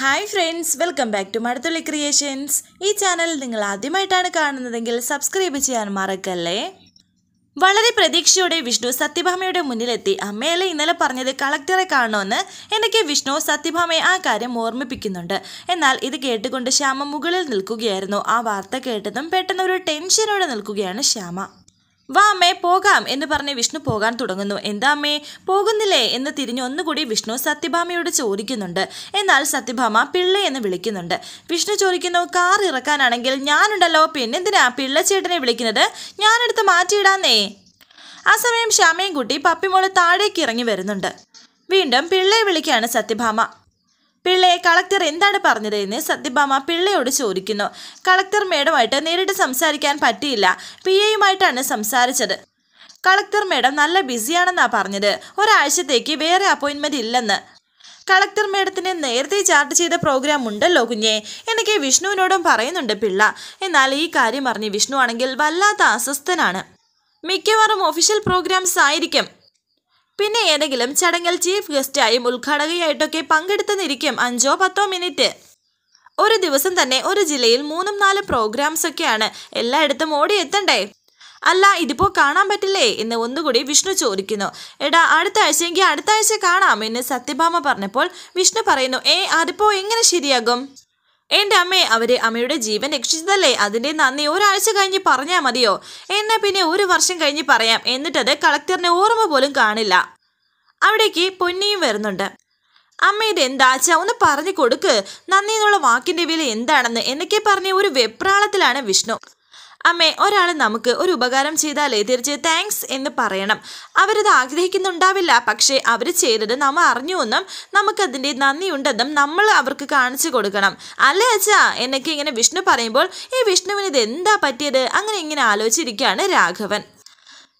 hi friends welcome back to Madathulli creations ഈ channel നിങ്ങൾ ആദ്യമായിട്ടാണ് കാണുന്നതെങ്കിൽ സബ്സ്ക്രൈബ് ചെയ്യാൻ മറക്കല്ലേ വളരെ പ്രതീക്ഷയോടെ വിഷ്ണു സത്യഭാമയുടെ മുന്നിലെത്തി അമ്മയല്ല ഇന്നലെ പറഞ്ഞത് കളക്ടറെ കാണണമെന്ന് എന്നൊക്കെ വിഷ്ണു സത്യഭാമയെ ആ കാര്യം ഓർമ്മിപ്പിക്കുന്നുണ്ട് എന്നാൽ ഇത് കേട്ടുകൊണ്ട് ശ്യാമ മുകളിൽ നിൽക്കുകയായിരുന്നു ആ വാർത്ത കേട്ടതും പെട്ടെന്ന് ഒരു ടെൻഷനോടെ നിൽക്കുകയാണ് ശ്യാമ വാ അമ്മേ പോകാം എന്ന് പറഞ്ഞ് വിഷ്ണു പോകാൻ തുടങ്ങുന്നു എന്താ അമ്മേ പോകുന്നില്ലേ എന്ന് തിരിഞ്ഞ് ഒന്നുകൂടി വിഷ്ണു സത്യഭാമയോട് ചോദിക്കുന്നുണ്ട് എന്നാൽ സത്യഭാമ പിള്ള എന്ന് വിളിക്കുന്നുണ്ട് വിഷ്ണു ചോദിക്കുന്നു കാർ ഇറക്കാനാണെങ്കിൽ ഞാനുണ്ടല്ലോ പിന്നെന്തിനാ പിള്ളച്ചേട്ടനെ വിളിക്കുന്നത് ഞാനെടുത്ത് മാറ്റിയിടാന്നേ ആ സമയം ശ്യാമയും കുട്ടി പപ്പിമോള് താഴേക്ക് ഇറങ്ങി വരുന്നുണ്ട് വീണ്ടും പിള്ളയെ വിളിക്കുകയാണ് സത്യഭാമ പിള്ളയെ കളക്ടർ എന്താണ് പറഞ്ഞത് എന്ന് സത്യഭാമ പിള്ളയോട് ചോദിക്കുന്നു കളക്ടർ മേഡമായിട്ട് നേരിട്ട് സംസാരിക്കാൻ പറ്റിയില്ല പി എയുമായിട്ടാണ് സംസാരിച്ചത് കളക്ടർ മേഡം നല്ല ബിസിയാണെന്നാണ് പറഞ്ഞത് ഒരാഴ്ചത്തേക്ക് വേറെ അപ്പോയിൻമെൻറ്റ് ഇല്ലെന്ന് കളക്ടർ മേഡത്തിന് നേരത്തെ ചാർട്ട് ചെയ്ത പ്രോഗ്രാം ഉണ്ടല്ലോ കുഞ്ഞെ എനിക്ക് വിഷ്ണുവിനോടും പറയുന്നുണ്ട് പിള്ള എന്നാൽ ഈ കാര്യം അറിഞ്ഞ് വിഷ്ണു ആണെങ്കിൽ വല്ലാത്ത അസ്വസ്ഥനാണ് മിക്കവാറും ഒഫീഷ്യൽ പ്രോഗ്രാംസ് ആയിരിക്കും പിന്നെ ഏതെങ്കിലും ചടങ്ങിൽ ചീഫ് ഗസ്റ്റായും ഉദ്ഘാടകയായിട്ടൊക്കെ പങ്കെടുത്തെന്നിരിക്കും അഞ്ചോ പത്തോ മിനിറ്റ് ഒരു ദിവസം തന്നെ ഒരു ജില്ലയിൽ മൂന്നും നാലും പ്രോഗ്രാംസ് ഒക്കെയാണ് എല്ലായിടത്തും എത്തണ്ടേ അല്ല ഇതിപ്പോൾ കാണാൻ പറ്റില്ലേ എന്ന് ഒന്നുകൂടി വിഷ്ണു ചോദിക്കുന്നു എടാ അടുത്ത ആഴ്ചയെങ്കിൽ അടുത്ത ആഴ്ച കാണാം എന്ന് സത്യഭാമ പറഞ്ഞപ്പോൾ വിഷ്ണു പറയുന്നു ഏ അതിപ്പോൾ എങ്ങനെ ശരിയാകും എന്റെ അമ്മേ അവര് അമ്മയുടെ ജീവൻ രക്ഷിച്ചതല്ലേ അതിന്റെ നന്ദി ഒരാഴ്ച കഴിഞ്ഞ് പറഞ്ഞാൽ മതിയോ എന്നാ പിന്നെ ഒരു വർഷം കഴിഞ്ഞ് പറയാം എന്നിട്ടത് കളക്ടറിന് ഓർമ്മ പോലും കാണില്ല അവിടേക്ക് പൊന്നിയും വരുന്നുണ്ട് അമ്മ ഇത് എന്താച്ചാ ഒന്ന് പറഞ്ഞു കൊടുക്ക് നന്ദി എന്നുള്ള വാക്കിന്റെ വില എന്താണെന്ന് എന്നൊക്കെ പറഞ്ഞ ഒരു വെപ്രാളത്തിലാണ് വിഷ്ണു അമ്മേ ഒരാൾ നമുക്ക് ഒരു ഉപകാരം ചെയ്താലേ തിരിച്ച് താങ്ക്സ് എന്ന് പറയണം അവരത് ആഗ്രഹിക്കുന്നുണ്ടാവില്ല പക്ഷേ അവർ ചെയ്തത് നമ്മൾ അറിഞ്ഞുവെന്നും നമുക്കതിൻ്റെ നന്ദിയുണ്ടെന്നും നമ്മൾ അവർക്ക് കാണിച്ചു കൊടുക്കണം അല്ലേ അച്ഛാ എന്നൊക്കെ ഇങ്ങനെ വിഷ്ണു പറയുമ്പോൾ ഈ വിഷ്ണുവിന് ഇത് എന്താ പറ്റിയത് അങ്ങനെ ഇങ്ങനെ ആലോചിച്ചിരിക്കുകയാണ് രാഘവൻ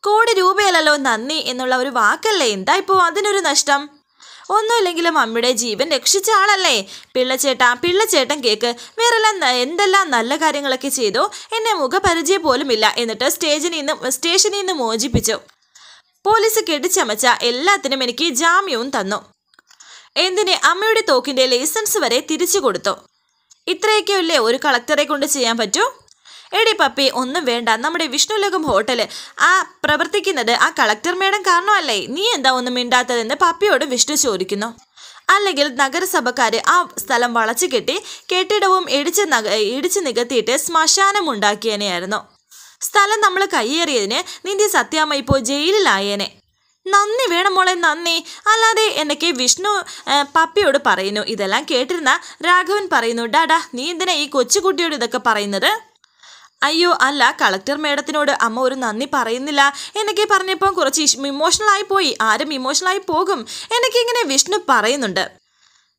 കോടി രൂപയല്ലല്ലോ നന്ദി എന്നുള്ള ഒരു വാക്കല്ലേ എന്താ ഇപ്പോൾ അതിനൊരു നഷ്ടം ഒന്നുമില്ലെങ്കിലും അമ്മയുടെ ജീവൻ രക്ഷിച്ച ആളല്ലേ പിള്ളച്ചേട്ട പിള്ളച്ചേട്ടൻ കേക്ക് വേറെല്ലാം എന്തെല്ലാം നല്ല കാര്യങ്ങളൊക്കെ ചെയ്തോ എന്നെ മുഖപരിചയം പോലുമില്ല എന്നിട്ട് സ്റ്റേജിൽ നിന്ന് സ്റ്റേഷനിൽ നിന്ന് മോചിപ്പിച്ചു പോലീസ് കെട്ടിച്ചമച്ച എല്ലാത്തിനും എനിക്ക് ജാമ്യവും തന്നു എന്തിന് അമ്മയുടെ തോക്കിൻ്റെ ലൈസൻസ് വരെ തിരിച്ചു കൊടുത്തു ഇത്രയൊക്കെയല്ലേ ഒരു കളക്ടറെ കൊണ്ട് ചെയ്യാൻ പറ്റൂ എടി പപ്പി ഒന്നും വേണ്ട നമ്മുടെ വിഷ്ണുലോകം ഹോട്ടൽ ആ പ്രവർത്തിക്കുന്നത് ആ കളക്ടർ മേഡം കാരണമല്ലേ നീ എന്താ ഒന്നും മിണ്ടാത്തതെന്ന് പപ്പിയോട് വിഷ്ണു ചോദിക്കുന്നു അല്ലെങ്കിൽ നഗരസഭക്കാർ ആ സ്ഥലം വളച്ചു കെട്ടി കെട്ടിടവും ഇടിച്ച് നഗ ഇടിച്ച് നികത്തിയിട്ട് ശ്മശാനം സ്ഥലം നമ്മൾ കയ്യേറിയതിന് നിന്റെ സത്യാമ്മ ഇപ്പോൾ ജയിലിലായേനെ നന്ദി വേണം മോളെ നന്ദി അല്ലാതെ എന്നൊക്കെ വിഷ്ണു പപ്പിയോട് പറയുന്നു ഇതെല്ലാം കേട്ടിരുന്ന രാഘവൻ പറയുന്നു ഡാഡാ നീ എന്തിനാ ഈ കൊച്ചുകുട്ടിയോട് ഇതൊക്കെ പറയുന്നത് അയ്യോ അല്ല കളക്ടർ മേഡത്തിനോട് അമ്മ ഒരു നന്ദി പറയുന്നില്ല എന്നൊക്കെ പറഞ്ഞപ്പോൾ കുറച്ച് ഇമോഷണൽ ആയി പോയി ആരും ഇമോഷണൽ ആയി പോകും എന്നൊക്കെ ഇങ്ങനെ വിഷ്ണു പറയുന്നുണ്ട്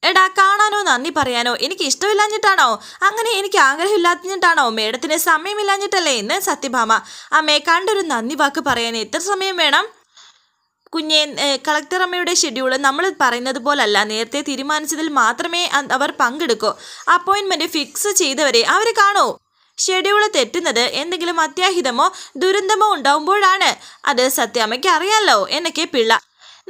എടാ കാണാനോ നന്ദി പറയാനോ എനിക്ക് ഇഷ്ടമില്ലാഞ്ഞിട്ടാണോ അങ്ങനെ എനിക്ക് ആഗ്രഹമില്ലാത്തിട്ടാണോ മേഡത്തിന് സമയമില്ലാഞ്ഞിട്ടല്ലേ എന്ന് സത്യഭാമ അമ്മയെ കണ്ടൊരു നന്ദി വാക്ക് പറയാൻ എത്ര സമയം വേണം കുഞ്ഞെ കളക്ടർ അമ്മയുടെ ഷെഡ്യൂൾ നമ്മൾ പറയുന്നത് പോലല്ല നേരത്തെ തീരുമാനിച്ചതിൽ മാത്രമേ അവർ പങ്കെടുക്കൂ അപ്പോയിൻമെൻറ്റ് ഫിക്സ് ചെയ്തവരെ അവർ കാണൂ ഷെഡ്യൂള് തെറ്റുന്നത് എന്തെങ്കിലും അത്യാഹിതമോ ദുരന്തമോ ഉണ്ടാവുമ്പോഴാണ് അത് സത്യാമ്മയ്ക്ക് അറിയാമല്ലോ എന്നൊക്കെ പിള്ള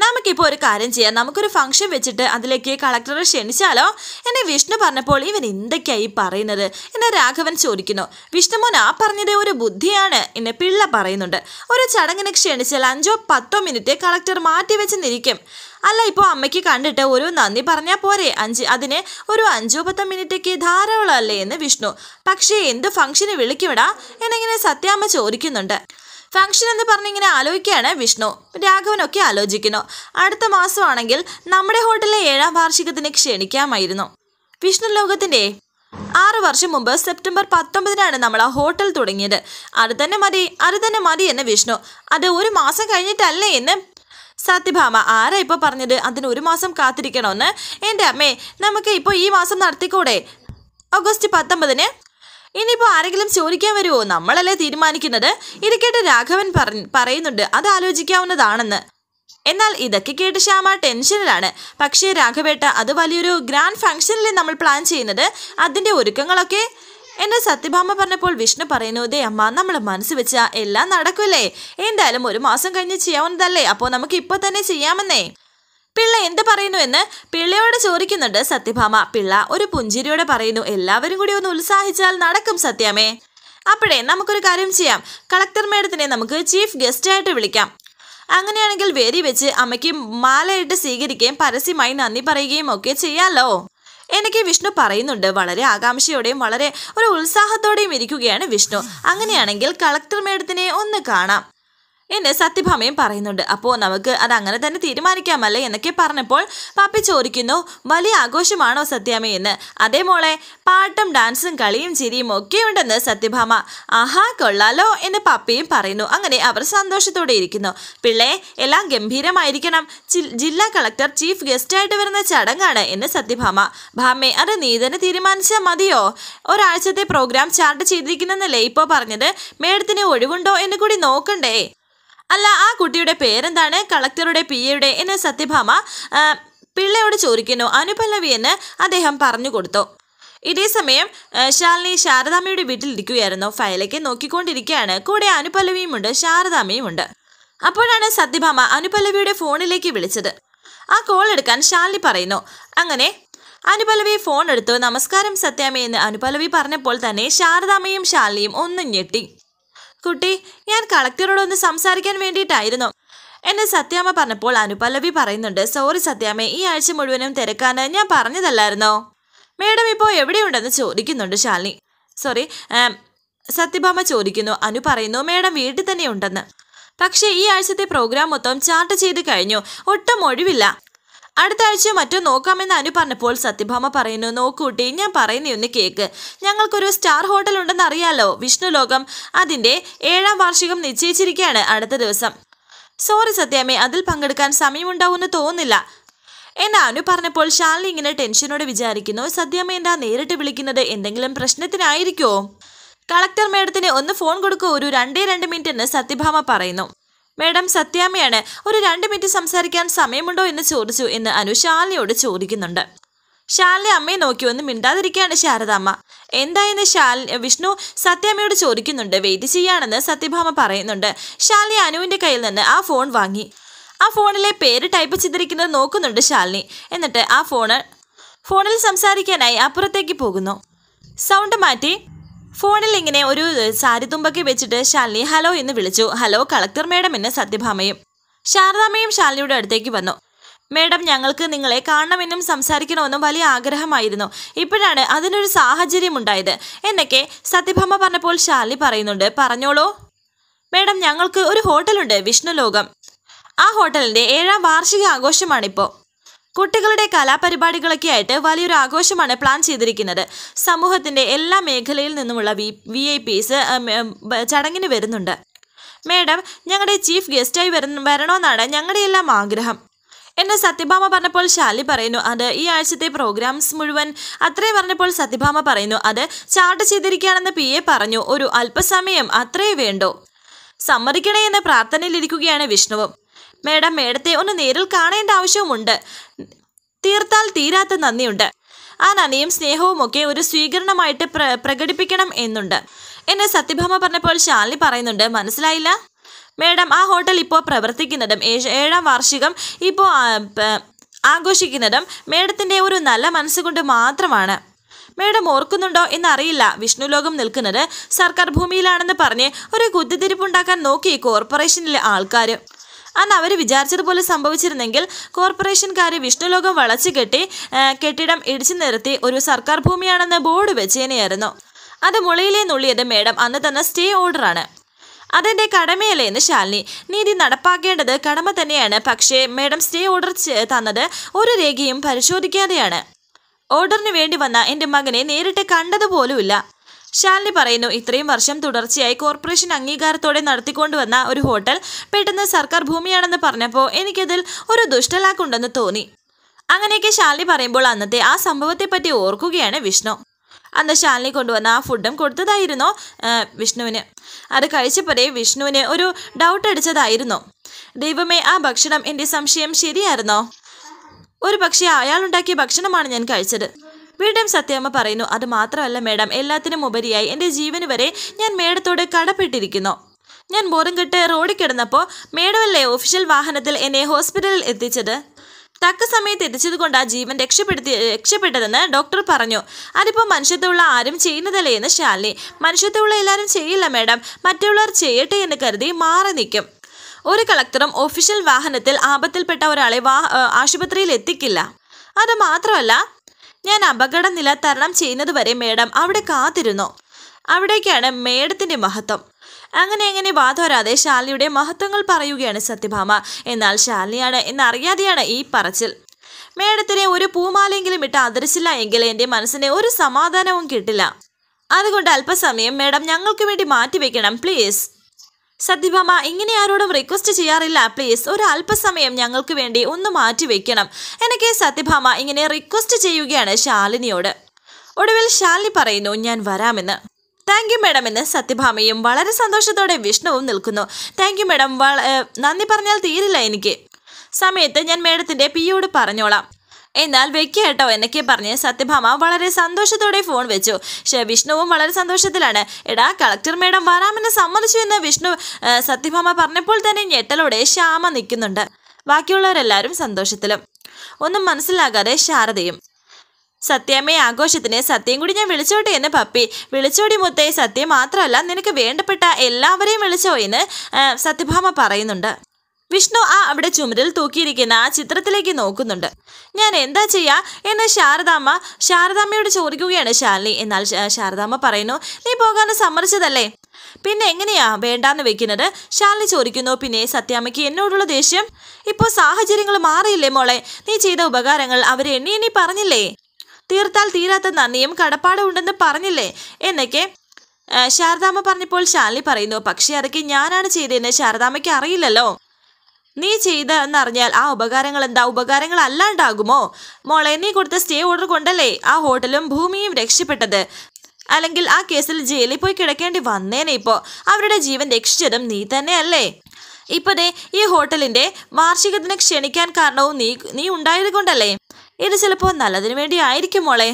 നമുക്കിപ്പോൾ ഒരു കാര്യം ചെയ്യാം നമുക്കൊരു ഫംഗ്ഷൻ വെച്ചിട്ട് അതിലേക്ക് കളക്ടറെ ക്ഷണിച്ചാലോ എന്നെ വിഷ്ണു പറഞ്ഞപ്പോൾ ഇവൻ എന്തൊക്കെയായി പറയുന്നത് എന്നെ രാഘവൻ ചോദിക്കുന്നു വിഷ്ണുമോൻ ആ പറഞ്ഞത് ഒരു ബുദ്ധിയാണ് എന്നെ പിള്ള പറയുന്നുണ്ട് ഒരു ചടങ്ങിനെ ക്ഷണിച്ചാൽ അഞ്ചോ പത്തോ മിനിറ്റ് കളക്ടർ മാറ്റി വെച്ച് നിൽക്കും അല്ല ഇപ്പോൾ അമ്മയ്ക്ക് കണ്ടിട്ട് ഒരു നന്ദി പറഞ്ഞാൽ പോരെ അഞ്ച് അതിന് ഒരു അഞ്ചോ പത്തോ മിനിറ്റൊക്കെ ധാരാളമല്ലേ എന്ന് വിഷ്ണു പക്ഷേ എന്ത് ഫംഗ്ഷന് വിളിക്കുവിടാ എന്നിങ്ങനെ സത്യാമ്മ ചോദിക്കുന്നുണ്ട് ഫംഗ്ഷൻ എന്ന് പറഞ്ഞിങ്ങനെ ആലോചിക്കുകയാണ് വിഷ്ണു രാഘവനൊക്കെ ആലോചിക്കുന്നു അടുത്ത മാസമാണെങ്കിൽ നമ്മുടെ ഹോട്ടലിലെ ഏഴാം വാർഷികത്തിന് ക്ഷണിക്കാമായിരുന്നു വിഷ്ണു ലോകത്തിൻ്റെ ആറ് വർഷം മുമ്പ് സെപ്റ്റംബർ പത്തൊമ്പതിനാണ് നമ്മൾ ആ ഹോട്ടൽ തുടങ്ങിയത് അത് തന്നെ മതി അത് തന്നെ മതി എന്ന് വിഷ്ണു അത് ഒരു മാസം കഴിഞ്ഞിട്ടല്ലേ എന്ന് സത്യഭാമ ആരാ ഇപ്പൊ പറഞ്ഞത് അതിന് ഒരു മാസം കാത്തിരിക്കണമെന്ന് എൻ്റെ അമ്മേ നമുക്ക് ഇപ്പൊ ഈ മാസം നടത്തിക്കൂടെ ഓഗസ്റ്റ് പത്തൊമ്പതിന് ഇനിയിപ്പോൾ ആരെങ്കിലും ചോദിക്കാൻ വരുമോ നമ്മളല്ലേ തീരുമാനിക്കുന്നത് ഇത് കേട്ട് രാഘവൻ പറയുന്നുണ്ട് അത് ആലോചിക്കാവുന്നതാണെന്ന് എന്നാൽ ഇതൊക്കെ കേട്ട് ശ്യാമ ടെൻഷനിലാണ് പക്ഷേ രാഘവേട്ട അത് വലിയൊരു ഗ്രാൻഡ് ഫംഗ്ഷനിലെ നമ്മൾ പ്ലാൻ ചെയ്യുന്നത് അതിൻ്റെ ഒരുക്കങ്ങളൊക്കെ എന്നെ സത്യഭാമ പറഞ്ഞപ്പോൾ വിഷ്ണു പറയുന്നു ദേ അമ്മ നമ്മൾ മനസ്സ് വെച്ചാൽ എല്ലാം നടക്കൂലേ എന്തായാലും ഒരു മാസം കഴിഞ്ഞ് ചെയ്യാവുന്നതല്ലേ അപ്പോൾ നമുക്ക് ഇപ്പൊ തന്നെ ചെയ്യാമെന്നേ പിള്ള എന്ത് പറയുന്നു എന്ന് പിള്ളയോട് ചോദിക്കുന്നുണ്ട് സത്യഭാമ പിള്ള ഒരു പുഞ്ചിരിയോടെ പറയുന്നു എല്ലാവരും കൂടി ഒന്ന് ഉത്സാഹിച്ചാൽ നടക്കും സത്യമേ അപ്പോഴേ നമുക്കൊരു കാര്യം ചെയ്യാം കളക്ടർ മേഡത്തിനെ നമുക്ക് ചീഫ് ഗസ്റ്റായിട്ട് വിളിക്കാം അങ്ങനെയാണെങ്കിൽ വേരി വെച്ച് അമ്മയ്ക്ക് മാലയിട്ട് സ്വീകരിക്കുകയും പരസ്യമായി നന്ദി പറയുകയും ഒക്കെ ചെയ്യാമല്ലോ എനിക്ക് വിഷ്ണു പറയുന്നുണ്ട് വളരെ ആകാംക്ഷയോടെയും വളരെ ഒരു ഉത്സാഹത്തോടെയും ഇരിക്കുകയാണ് വിഷ്ണു അങ്ങനെയാണെങ്കിൽ കളക്ടർ മേഡത്തിനെ ഒന്ന് കാണാം എന്ന് സത്യഭാമയും പറയുന്നുണ്ട് അപ്പോൾ നമുക്ക് അത് അങ്ങനെ തന്നെ തീരുമാനിക്കാമല്ലേ എന്നൊക്കെ പറഞ്ഞപ്പോൾ പപ്പി ചോദിക്കുന്നു വലിയ ആഘോഷമാണോ സത്യാമയെന്ന് അതേ മോളെ പാട്ടും ഡാൻസും കളിയും ചിരിയും ഒക്കെ ഉണ്ടെന്ന് സത്യഭാമ ആഹാ കൊള്ളാലോ എന്ന് പപ്പിയും പറയുന്നു അങ്ങനെ അവർ സന്തോഷത്തോടെ ഇരിക്കുന്നു പിള്ളേ എല്ലാം ഗംഭീരമായിരിക്കണം ജില്ലാ കളക്ടർ ചീഫ് ഗസ്റ്റായിട്ട് വരുന്ന ചടങ്ങാണ് എന്ന് സത്യഭാമ ഭാമേ അത് നീ തന്നെ തീരുമാനിച്ചാൽ മതിയോ ഒരാഴ്ചത്തെ പ്രോഗ്രാം ചാർട്ട് ചെയ്തിരിക്കുന്നല്ലേ ഇപ്പോൾ പറഞ്ഞത് മേഡത്തിന് ഒഴിവുണ്ടോ എന്ന് കൂടി നോക്കണ്ടേ അല്ല ആ കുട്ടിയുടെ പേരെന്താണ് കളക്ടറുടെ പി എയുടെ എന്ന് സത്യഭാമ പിള്ളയോട് ചോദിക്കുന്നു അനുപല്ലവി എന്ന് അദ്ദേഹം പറഞ്ഞു കൊടുത്തു ഇതേസമയം ശാലിനി ശാരദാമ്മയുടെ വീട്ടിലിരിക്കുകയായിരുന്നു ഫയലേക്ക് നോക്കിക്കൊണ്ടിരിക്കുകയാണ് കൂടെ ഉണ്ട് ശാരദാമ്മയും ഉണ്ട് അപ്പോഴാണ് സത്യഭാമ അനുപല്ലവിയുടെ ഫോണിലേക്ക് വിളിച്ചത് ആ കോൾ എടുക്കാൻ ശാലിനി പറയുന്നു അങ്ങനെ അനുപല്ലവി ഫോൺ എടുത്തു നമസ്കാരം എന്ന് അനുപല്ലവി പറഞ്ഞപ്പോൾ തന്നെ ശാരദാമ്മയും ശാലിനിയും ഒന്നും ഞെട്ടി കുട്ടി ഞാൻ കളക്ടറോട് ഒന്ന് സംസാരിക്കാൻ വേണ്ടിയിട്ടായിരുന്നു എന്നെ സത്യാമ്മ പറഞ്ഞപ്പോൾ അനുപല്ലവി പറയുന്നുണ്ട് സോറി സത്യാമ്മ ഈ ആഴ്ച മുഴുവനും തിരക്കാന് ഞാൻ പറഞ്ഞതല്ലായിരുന്നോ മേഡം ഇപ്പോൾ എവിടെയുണ്ടെന്ന് ചോദിക്കുന്നുണ്ട് ശാലിനി സോറി സത്യഭാമ ചോദിക്കുന്നു അനു പറയുന്നു മേഡം വീട്ടിൽ തന്നെ ഉണ്ടെന്ന് പക്ഷേ ഈ ആഴ്ചത്തെ പ്രോഗ്രാം മൊത്തം ചാർട്ട് ചെയ്ത് കഴിഞ്ഞു ഒട്ടും ഒഴിവില്ല അടുത്ത ആഴ്ച മറ്റോ നോക്കാമെന്ന് അനു പറഞ്ഞപ്പോൾ സത്യഭാമ പറയുന്നു നോക്കൂട്ടി ഞാൻ പറയുന്നൊന്ന് കേക്ക് ഞങ്ങൾക്കൊരു സ്റ്റാർ ഹോട്ടൽ ഉണ്ടെന്ന് അറിയാലോ വിഷ്ണു ലോകം അതിൻ്റെ ഏഴാം വാർഷികം നിശ്ചയിച്ചിരിക്കുകയാണ് അടുത്ത ദിവസം സോറി സത്യാമ്മേ അതിൽ പങ്കെടുക്കാൻ സമയമുണ്ടാവുമെന്ന് തോന്നുന്നില്ല എന്ന അനു പറഞ്ഞപ്പോൾ ഷാലിനി ഇങ്ങനെ ടെൻഷനോടെ വിചാരിക്കുന്നു സത്യാമ്മ എന്താ നേരിട്ട് വിളിക്കുന്നത് എന്തെങ്കിലും പ്രശ്നത്തിനായിരിക്കോ കളക്ടർ മേഡത്തിന് ഒന്ന് ഫോൺ കൊടുക്കുക ഒരു രണ്ടേ രണ്ട് മിനിറ്റ് എന്ന് സത്യഭാമ പറയുന്നു മേഡം സത്യാമ്മയാണ് ഒരു രണ്ട് മിനിറ്റ് സംസാരിക്കാൻ സമയമുണ്ടോ എന്ന് ചോദിച്ചു എന്ന് അനു ശാലിനിയോട് ചോദിക്കുന്നുണ്ട് ശാലിനി അമ്മയെ നോക്കി ഒന്ന് മിണ്ടാതിരിക്കുകയാണ് ശാരദാമ്മ എന്തായെന്ന് ശാലി വിഷ്ണു സത്യാമ്മയോട് ചോദിക്കുന്നുണ്ട് വെയിറ്റ് ചെയ്യാണെന്ന് സത്യഭാമ പറയുന്നുണ്ട് ശാലിനി അനുവിൻ്റെ കയ്യിൽ നിന്ന് ആ ഫോൺ വാങ്ങി ആ ഫോണിലെ പേര് ടൈപ്പ് ചെയ്തിരിക്കുന്നത് നോക്കുന്നുണ്ട് ശാലിനി എന്നിട്ട് ആ ഫോണ് ഫോണിൽ സംസാരിക്കാനായി അപ്പുറത്തേക്ക് പോകുന്നു സൗണ്ട് മാറ്റി ഫോണിൽ ഇങ്ങനെ ഒരു സാരിത്തുമ്പക്കി വെച്ചിട്ട് ശാലിനി ഹലോ എന്ന് വിളിച്ചു ഹലോ കളക്ടർ മേഡം എന്ന് സത്യഭാമയും ശാരദാമയും ശാലിനിയുടെ അടുത്തേക്ക് വന്നു മേഡം ഞങ്ങൾക്ക് നിങ്ങളെ കാണണമെന്നും സംസാരിക്കണമെന്നും വലിയ ആഗ്രഹമായിരുന്നു ഇപ്പോഴാണ് അതിനൊരു സാഹചര്യം ഉണ്ടായത് എന്നൊക്കെ സത്യഭാമ പറഞ്ഞപ്പോൾ ശാലിനി പറയുന്നുണ്ട് പറഞ്ഞോളൂ മേഡം ഞങ്ങൾക്ക് ഒരു ഹോട്ടലുണ്ട് വിഷ്ണു ലോകം ആ ഹോട്ടലിൻ്റെ ഏഴാം വാർഷിക ആഘോഷമാണിപ്പോൾ കുട്ടികളുടെ കലാപരിപാടികളൊക്കെയായിട്ട് വലിയൊരു ആഘോഷമാണ് പ്ലാൻ ചെയ്തിരിക്കുന്നത് സമൂഹത്തിന്റെ എല്ലാ മേഖലയിൽ നിന്നുമുള്ള വി വി ഐ പിസ് ചടങ്ങിന് വരുന്നുണ്ട് മേഡം ഞങ്ങളുടെ ചീഫ് ഗസ്റ്റായി വരുന്ന വരണമെന്നാണ് ഞങ്ങളുടെ എല്ലാം ആഗ്രഹം എന്നെ സത്യഭാമ പറഞ്ഞപ്പോൾ ശാലി പറയുന്നു അത് ഈ ആഴ്ചത്തെ പ്രോഗ്രാംസ് മുഴുവൻ അത്രയും പറഞ്ഞപ്പോൾ സത്യഭാമ പറയുന്നു അത് ചാർട്ട് ചെയ്തിരിക്കുകയാണെന്ന് പി എ പറഞ്ഞു ഒരു അല്പസമയം അത്രേ വേണ്ടോ സമ്മതിക്കണേ എന്ന പ്രാർത്ഥനയിലിരിക്കുകയാണ് വിഷ്ണുവും മേഡം മേഡത്തെ ഒന്ന് നേരിൽ കാണേണ്ട ആവശ്യവുമുണ്ട് തീർത്താൽ തീരാത്ത നന്ദിയുണ്ട് ആ നന്ദിയും ഒക്കെ ഒരു സ്വീകരണമായിട്ട് പ്ര പ്രകടിപ്പിക്കണം എന്നുണ്ട് എന്നെ സത്യഭാമ പറഞ്ഞപ്പോൾ ശാലിനി പറയുന്നുണ്ട് മനസ്സിലായില്ല മേഡം ആ ഹോട്ടൽ ഇപ്പോൾ പ്രവർത്തിക്കുന്നതും ഏഴാം വാർഷികം ഇപ്പോൾ ആഘോഷിക്കുന്നതും മേഡത്തിൻ്റെ ഒരു നല്ല മനസ്സുകൊണ്ട് മാത്രമാണ് മേഡം ഓർക്കുന്നുണ്ടോ എന്നറിയില്ല വിഷ്ണു ലോകം നിൽക്കുന്നത് സർക്കാർ ഭൂമിയിലാണെന്ന് പറഞ്ഞ് ഒരു കുത്തിത്തിരിപ്പുണ്ടാക്കാൻ നോക്കി കോർപ്പറേഷനിലെ ആൾക്കാർ അന്ന് അവർ വിചാരിച്ചതുപോലെ സംഭവിച്ചിരുന്നെങ്കിൽ കോർപ്പറേഷൻകാർ വിഷ്ണുലോകം കെട്ടി കെട്ടിടം ഇടിച്ചു നിർത്തി ഒരു സർക്കാർ ഭൂമിയാണെന്ന് ബോർഡ് വെച്ചേനെയായിരുന്നു അത് മുളയിലേ നുള്ളിയത് മേഡം അന്ന് തന്ന സ്റ്റേ ഓർഡറാണ് അതെന്റെ കടമയല്ലേ എന്ന് ശാലിനി നീതി നടപ്പാക്കേണ്ടത് കടമ തന്നെയാണ് പക്ഷേ മേഡം സ്റ്റേ ഓർഡർ തന്നത് ഒരു രേഖയും പരിശോധിക്കാതെയാണ് ഓർഡറിന് വേണ്ടി വന്ന എൻ്റെ മകനെ നേരിട്ട് കണ്ടതുപോലുമില്ല ശാലിനി പറയുന്നു ഇത്രയും വർഷം തുടർച്ചയായി കോർപ്പറേഷൻ അംഗീകാരത്തോടെ നടത്തിക്കൊണ്ടുവന്ന ഒരു ഹോട്ടൽ പെട്ടെന്ന് സർക്കാർ ഭൂമിയാണെന്ന് പറഞ്ഞപ്പോൾ എനിക്കതിൽ ഒരു ദുഷ്ടലാക്കുണ്ടെന്ന് തോന്നി അങ്ങനെയൊക്കെ ശാലിനി പറയുമ്പോൾ അന്നത്തെ ആ സംഭവത്തെപ്പറ്റി ഓർക്കുകയാണ് വിഷ്ണു അന്ന് ശാലിനി കൊണ്ടുവന്ന ആ ഫുഡും കൊടുത്തതായിരുന്നു വിഷ്ണുവിന് അത് കഴിച്ചപ്പോഴേ വിഷ്ണുവിന് ഒരു ഡൗട്ട് അടിച്ചതായിരുന്നു ദൈവമേ ആ ഭക്ഷണം എൻ്റെ സംശയം ശരിയായിരുന്നോ ഒരു പക്ഷേ അയാളുണ്ടാക്കിയ ഭക്ഷണമാണ് ഞാൻ കഴിച്ചത് വീണ്ടും സത്യാമ്മ പറയുന്നു അത് മാത്രമല്ല മേഡം എല്ലാത്തിനും ഉപരിയായി എൻ്റെ ജീവന് വരെ ഞാൻ മേഡത്തോട് കടപ്പെട്ടിരിക്കുന്നു ഞാൻ ബോറും കെട്ട് റോഡിൽ കിടന്നപ്പോൾ മേഡമല്ലേ ഒഫീഷ്യൽ വാഹനത്തിൽ എന്നെ ഹോസ്പിറ്റലിൽ എത്തിച്ചത് തക്ക സമയത്ത് എത്തിച്ചതുകൊണ്ടാണ് ജീവൻ രക്ഷപ്പെടുത്തി രക്ഷപ്പെട്ടതെന്ന് ഡോക്ടർ പറഞ്ഞു അതിപ്പോൾ മനുഷ്യത്തുള്ള ആരും ചെയ്യുന്നതല്ലേ എന്ന് ശാലിനി മനുഷ്യത്തുള്ള എല്ലാവരും ചെയ്യില്ല മേഡം മറ്റുള്ളവർ ചെയ്യട്ടെ എന്ന് കരുതി മാറി നിൽക്കും ഒരു കളക്ടറും ഒഫീഷ്യൽ വാഹനത്തിൽ ആപത്തിൽപ്പെട്ട ഒരാളെ വാ ആശുപത്രിയിൽ എത്തിക്കില്ല അത് മാത്രമല്ല ഞാൻ അപകടനില തരണം ചെയ്യുന്നതുവരെ മേഡം അവിടെ കാത്തിരുന്നു അവിടേക്കാണ് മേഡത്തിന്റെ മഹത്വം അങ്ങനെ എങ്ങനെ വാതോരാതെ ശാലിയുടെ മഹത്വങ്ങൾ പറയുകയാണ് സത്യഭാമ എന്നാൽ ശാലിനിയാണ് എന്നറിയാതെയാണ് ഈ പറച്ചിൽ മേഡത്തിനെ ഒരു പൂമാലയെങ്കിലും ഇട്ട് അതിരിച്ചില്ല എങ്കിൽ എൻ്റെ മനസ്സിന് ഒരു സമാധാനവും കിട്ടില്ല അതുകൊണ്ട് അല്പസമയം മേഡം ഞങ്ങൾക്ക് വേണ്ടി മാറ്റിവെക്കണം പ്ലീസ് സത്യഭാമ ഇങ്ങനെ ആരോടും റിക്വസ്റ്റ് ചെയ്യാറില്ല പ്ലീസ് ഒരു അല്പസമയം ഞങ്ങൾക്ക് വേണ്ടി ഒന്ന് മാറ്റിവെക്കണം എനിക്ക് സത്യഭാമ ഇങ്ങനെ റിക്വസ്റ്റ് ചെയ്യുകയാണ് ശാലിനിയോട് ഒടുവിൽ ശാലിനി പറയുന്നു ഞാൻ വരാമെന്ന് താങ്ക് യു മാഡം എന്ന് സത്യഭാമയും വളരെ സന്തോഷത്തോടെ വിഷ്ണുവും നിൽക്കുന്നു താങ്ക് യു മാഡം നന്ദി പറഞ്ഞാൽ തീരില്ല എനിക്ക് സമയത്ത് ഞാൻ മേഡത്തിൻ്റെ പിയോട് പറഞ്ഞോളാം എന്നാൽ വെക്കുക കേട്ടോ എന്നൊക്കെ പറഞ്ഞ് സത്യഭാമ വളരെ സന്തോഷത്തോടെ ഫോൺ വെച്ചു പക്ഷേ വിഷ്ണുവും വളരെ സന്തോഷത്തിലാണ് എടാ കളക്ടർ മേഡം വരാമെന്ന് സമ്മതിച്ചു എന്ന് വിഷ്ണു സത്യഭാമ പറഞ്ഞപ്പോൾ തന്നെ ഞെട്ടലോടെ ശ്യാമ നിൽക്കുന്നുണ്ട് ബാക്കിയുള്ളവരെല്ലാവരും സന്തോഷത്തിലും ഒന്നും മനസ്സിലാകാതെ ശാരദയും സത്യമ്മയെ ആഘോഷത്തിന് സത്യം കൂടി ഞാൻ വിളിച്ചോട്ടെ എന്ന് പപ്പി വിളിച്ചോടി മുത്തേ സത്യം മാത്രമല്ല നിനക്ക് വേണ്ടപ്പെട്ട എല്ലാവരെയും വിളിച്ചോ എന്ന് സത്യഭാമ പറയുന്നുണ്ട് വിഷ്ണു ആ അവിടെ ചുമരിൽ തൂക്കിയിരിക്കുന്ന ആ ചിത്രത്തിലേക്ക് നോക്കുന്നുണ്ട് ഞാൻ എന്താ ചെയ്യാ എന്ന് ശാരദാമ്മ ശാരദാമ്മയോട് ചോദിക്കുകയാണ് ശാലിനി എന്നാൽ ശാരദാമ്മ പറയുന്നു നീ പോകാൻ സമ്മതിച്ചതല്ലേ പിന്നെ എങ്ങനെയാ വേണ്ടാന്ന് വെക്കുന്നത് ശാലിനി ചോദിക്കുന്നു പിന്നെ സത്യാമ്മയ്ക്ക് എന്നോടുള്ള ദേഷ്യം ഇപ്പോൾ സാഹചര്യങ്ങൾ മാറിയില്ലേ മോളെ നീ ചെയ്ത ഉപകാരങ്ങൾ അവരെ എണ്ണി എണ്ണി പറഞ്ഞില്ലേ തീർത്താൽ തീരാത്ത നന്ദിയും കടപ്പാടും ഉണ്ടെന്ന് പറഞ്ഞില്ലേ എന്നൊക്കെ ശാരദാമ്മ പറഞ്ഞപ്പോൾ ശാലിനി പറയുന്നു പക്ഷേ അതൊക്കെ ഞാനാണ് ചെയ്തതെന്ന് ശാരദാമ്മയ്ക്ക് അറിയില്ലല്ലോ നീ ചെയ്ത എന്നറിഞ്ഞാൽ ആ ഉപകാരങ്ങൾ എന്താ ഉപകാരങ്ങൾ അല്ലാണ്ടാകുമോ മോളെ നീ കൊടുത്ത സ്റ്റേ ഓർഡർ കൊണ്ടല്ലേ ആ ഹോട്ടലും ഭൂമിയും രക്ഷപ്പെട്ടത് അല്ലെങ്കിൽ ആ കേസിൽ ജയിലിൽ പോയി കിടക്കേണ്ടി വന്നേനെ ഇപ്പോ അവരുടെ ജീവൻ രക്ഷിച്ചതും നീ തന്നെയല്ലേ ഇപ്പതേ ഈ ഹോട്ടലിന്റെ വാർഷികത്തിന് ക്ഷണിക്കാൻ കാരണവും നീ നീ ഉണ്ടായത് കൊണ്ടല്ലേ ഇത് ചിലപ്പോൾ നല്ലതിനു വേണ്ടി ആയിരിക്കും മോളെ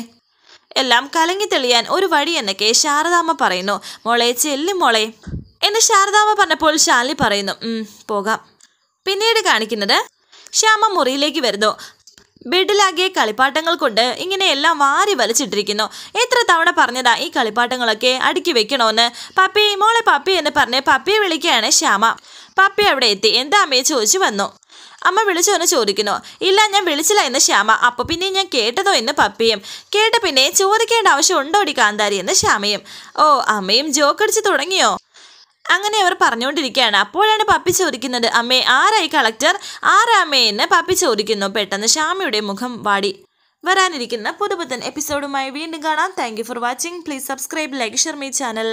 എല്ലാം കലങ്ങി തെളിയാൻ ഒരു വഴി എന്നൊക്കെ ശാരദാമ്മ പറയുന്നു മോളെ ചെല്ലും മോളെ എന്ന് ശാരദാമ്മ പറഞ്ഞപ്പോൾ ശാലി പറയുന്നു പോകാം പിന്നീട് കാണിക്കുന്നത് ശ്യാമ മുറിയിലേക്ക് വരുന്നു ബെഡിലാകെ കളിപ്പാട്ടങ്ങൾ കൊണ്ട് ഇങ്ങനെയെല്ലാം വാരി വലിച്ചിട്ടിരിക്കുന്നു എത്ര തവണ പറഞ്ഞതാ ഈ കളിപ്പാട്ടങ്ങളൊക്കെ അടുക്കി വെക്കണമെന്ന് പപ്പി മോളെ പപ്പി എന്ന് പറഞ്ഞ് പപ്പിയെ വിളിക്കുകയാണ് ശ്യാമ പപ്പി അവിടെ എത്തി എന്താ അമ്മയെ ചോദിച്ചു വന്നു അമ്മ വിളിച്ചോ എന്ന് ചോദിക്കുന്നു ഇല്ല ഞാൻ വിളിച്ചില്ല എന്ന് ശ്യാമ അപ്പൊ പിന്നെ ഞാൻ കേട്ടതോ എന്ന് പപ്പിയും കേട്ട പിന്നെ ചോദിക്കേണ്ട ആവശ്യം ഉണ്ടോടി കാന്താരി എന്ന് ശ്യാമയും ഓ അമ്മയും ജോക്കടിച്ച് തുടങ്ങിയോ അങ്ങനെ അവർ പറഞ്ഞുകൊണ്ടിരിക്കുകയാണ് അപ്പോഴാണ് പപ്പി ചോദിക്കുന്നത് അമ്മേ ആരായി കളക്ടർ ആരാമേ എന്ന് പപ്പി ചോദിക്കുന്നു പെട്ടെന്ന് ശ്യാമയുടെ മുഖം വാടി വരാനിരിക്കുന്ന പുതുപുത്തൻ എപ്പിസോഡുമായി വീണ്ടും കാണാം thank for watching please subscribe like share മീ ചാനൽ